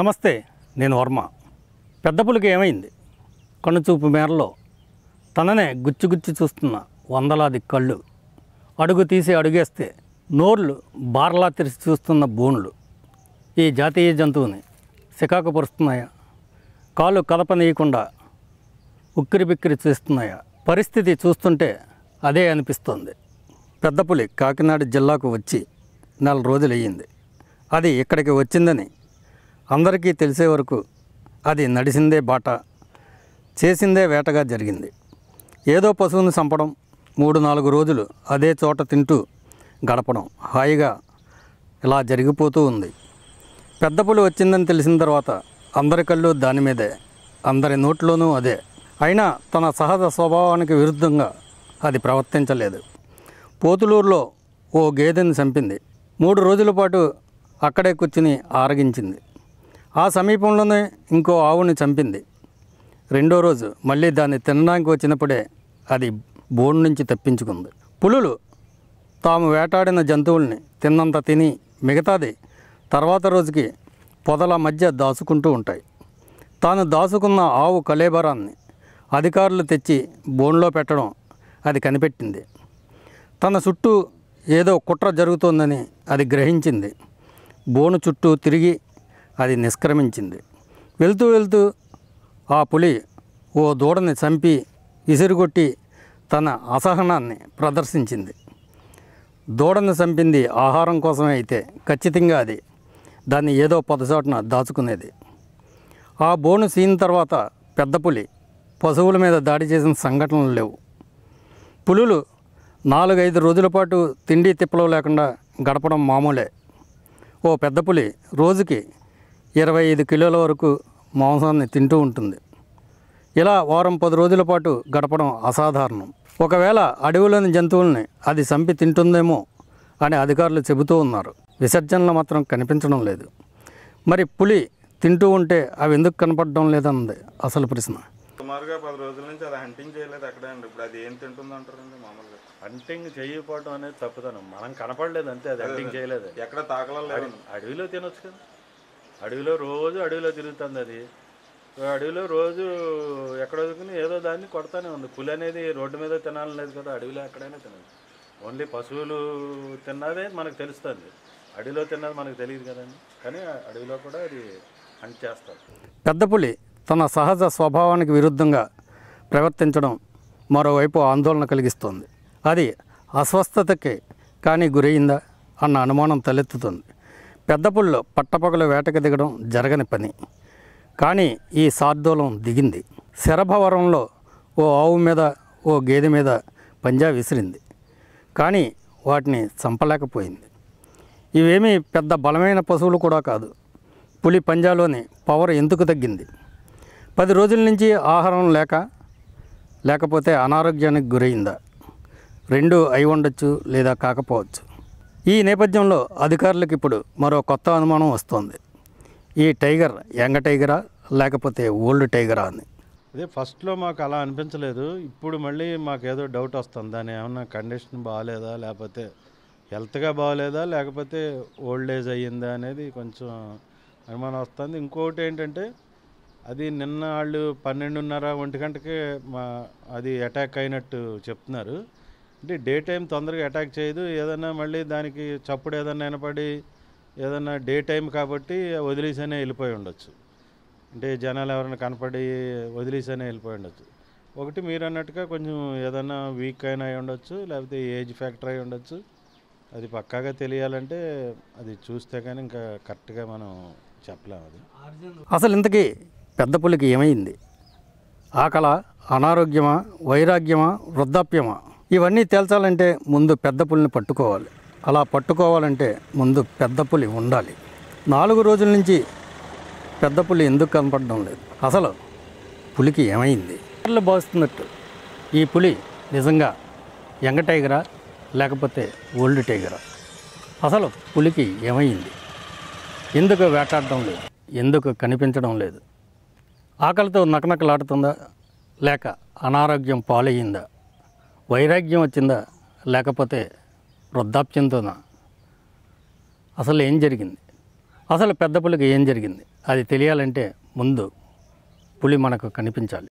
నమస్తే నేను వర్మ పెద్ద పులికి ఏమైంది కనుచూపు మేరలో తననే గుచ్చి గుచ్చి చూస్తున్న వందలాది కళ్ళు అడుగు తీసి అడుగేస్తే నోర్లు బార్లా తెరిచి చూస్తున్న బోన్లు ఈ జాతీయ జంతువుని సికాకుపరుస్తున్నాయా కాళ్ళు కదపనీయకుండా ఉక్కిరి బిక్కిరి చూస్తున్నాయా పరిస్థితి చూస్తుంటే అదే అనిపిస్తోంది పెద్దపులి కాకినాడ జిల్లాకు వచ్చి నెల అయ్యింది అది ఇక్కడికి వచ్చిందని అందరికీ తెలిసే వరకు అది నడిసిందే బాట చేసిందే వేటగా జరిగింది ఏదో పశువుని చంపడం మూడు నాలుగు రోజులు అదే చోట తింటూ గడపడం హాయిగా ఇలా జరిగిపోతూ ఉంది పెద్ద పులి వచ్చిందని తెలిసిన తర్వాత అందరి కళ్ళు దాని మీదే అందరి నోట్లోనూ అదే అయినా తన సహజ స్వభావానికి విరుద్ధంగా అది ప్రవర్తించలేదు పోతులూరులో ఓ గేదెను చంపింది మూడు రోజుల పాటు అక్కడే కూర్చుని ఆరగించింది ఆ సమీపంలోనే ఇంకో ఆవుని చంపింది రెండో రోజు మళ్ళీ దాన్ని తినడానికి వచ్చినప్పుడే అది బోన్ నుంచి తప్పించుకుంది పులులు తాము వేటాడిన జంతువుల్ని తిన్నంత తిని మిగతాది తర్వాత రోజుకి పొదల మధ్య దాచుకుంటూ ఉంటాయి తాను దాచుకున్న ఆవు కలేబరాన్ని అధికారులు తెచ్చి బోన్లో పెట్టడం అది కనిపెట్టింది తన చుట్టూ ఏదో కుట్ర జరుగుతోందని అది గ్రహించింది బోను చుట్టూ తిరిగి అది నిష్క్రమించింది వెళ్తూ వెళ్తూ ఆ పులి ఓ దూడని చంపి విసిరుగొట్టి తన అసహనాన్ని ప్రదర్శించింది దూడను చంపింది ఆహారం కోసమే అయితే ఖచ్చితంగా అది దాన్ని ఏదో పొదచోటన దాచుకునేది ఆ బోను సీన్ తర్వాత పెద్ద పులి పశువుల మీద దాడి చేసిన సంఘటనలు లేవు పులులు నాలుగైదు రోజుల పాటు తిండి తిప్పలు లేకుండా గడపడం మామూలే ఓ పెద్ద పులి రోజుకి ఇరవై ఐదు కిలోల వరకు మాంసాన్ని తింటూ ఉంటుంది ఇలా వారం పది రోజుల పాటు గడపడం అసాధారణం ఒకవేళ అడవిలోని జంతువుల్ని అది చంపి తింటుందేమో అని అధికారులు చెబుతూ ఉన్నారు విసర్జనలు మాత్రం కనిపించడం లేదు మరి పులి తింటూ ఉంటే అవి ఎందుకు కనపడడం లేదన్నది అసలు ప్రశ్న సుమారుగా పది రోజుల నుంచి అది హంటింగ్ చేయలేదు అక్కడే అండి ఇప్పుడు అది ఏం తింటుంది అంటారండి మామూలుగా హంటింగ్ చేయకపోవడం అనేది తప్పుదనం మనం కనపడలేదు అంతే అది హంటింగ్ చేయలేదు ఎక్కడ తాకలేదు అడవిలో తినొచ్చు కదా అడవిలో రోజు అడవిలో తిరుగుతుంది అది అడవిలో రోజు వదుకుని ఏదో దాన్ని కొడతానే ఉంది పులి అనేది రోడ్డు మీద తినాలని లేదు కదా అడవిలో ఎక్కడైనా తినదు ఓన్లీ పశువులు తిన్నదే మనకు తెలుస్తుంది అడవిలో తిన్నది మనకు తెలియదు కదండి కానీ అడవిలో కూడా అది హంట్ చేస్తారు పెద్ద పులి తన సహజ స్వభావానికి విరుద్ధంగా ప్రవర్తించడం మరోవైపు ఆందోళన కలిగిస్తుంది అది అస్వస్థతకి కానీ గురయిందా అన్న అనుమానం తలెత్తుతుంది పెద్ద పుళ్ళు పట్టపగలు వేటకు దిగడం జరగని పని కానీ ఈ సార్దోలం దిగింది శరభవరంలో ఓ ఆవు మీద ఓ గేదె మీద పంజా విసిరింది కానీ వాటిని చంపలేకపోయింది ఇవేమీ పెద్ద బలమైన పశువులు కూడా కాదు పులి పంజాలోని పవర్ ఎందుకు తగ్గింది పది రోజుల నుంచి ఆహారం లేక లేకపోతే అనారోగ్యానికి గురైందా రెండు అయి ఉండొచ్చు లేదా కాకపోవచ్చు ఈ నేపథ్యంలో అధికారులకు ఇప్పుడు మరో కొత్త అనుమానం వస్తుంది ఈ టైగర్ యంగ్ టైగరా లేకపోతే ఓల్డ్ టైగరా అని అదే ఫస్ట్లో మాకు అలా అనిపించలేదు ఇప్పుడు మళ్ళీ మాకు ఏదో డౌట్ వస్తుంది దాని ఏమన్నా కండిషన్ బాగాలేదా లేకపోతే హెల్త్గా బాగాలేదా లేకపోతే ఓల్డ్ ఏజ్ అయ్యిందా అనేది కొంచెం అనుమానం వస్తుంది ఇంకొకటి ఏంటంటే అది నిన్న వాళ్ళు పన్నెండున్నర ఒంటి గంటకే మా అది అటాక్ అయినట్టు చెప్తున్నారు అంటే డే టైం తొందరగా అటాక్ చేయదు ఏదన్నా మళ్ళీ దానికి చప్పుడు ఏదన్నా వినపడి ఏదన్నా డే టైం కాబట్టి వదిలేసనే వెళ్ళిపోయి ఉండొచ్చు అంటే జనాలు ఎవరైనా కనపడి వదిలేసనే వెళ్ళిపోయి ఉండొచ్చు ఒకటి మీరు అన్నట్టుగా కొంచెం ఏదన్నా వీక్ అయినా అయి ఉండొచ్చు లేకపోతే ఏజ్ ఫ్యాక్టర్ అయి ఉండొచ్చు అది పక్కాగా తెలియాలంటే అది చూస్తే కానీ ఇంకా కరెక్ట్గా మనం చెప్పలేము అది అసలు ఇంతకీ పెద్ద పులికి ఏమైంది ఆకల అనారోగ్యమా వైరాగ్యమా వృద్ధాప్యమా ఇవన్నీ తేల్చాలంటే ముందు పెద్ద పులిని పట్టుకోవాలి అలా పట్టుకోవాలంటే ముందు పెద్ద పులి ఉండాలి నాలుగు రోజుల నుంచి పెద్ద పులి ఎందుకు కనపడడం లేదు అసలు పులికి ఏమైంది పిల్లలు భావిస్తున్నట్టు ఈ పులి నిజంగా యంగ్ టైగరా లేకపోతే ఓల్డ్ టైగరా అసలు పులికి ఏమైంది ఎందుకు వేటాడడం లేదు ఎందుకు కనిపించడం లేదు ఆకలితో నకనకలాడుతుందా లేక అనారోగ్యం పాలయ్యిందా వైరాగ్యం వచ్చిందా లేకపోతే వృద్ధాప్యంతోనా అసలు ఏం జరిగింది అసలు పెద్ద పులికి ఏం జరిగింది అది తెలియాలంటే ముందు పులి మనకు కనిపించాలి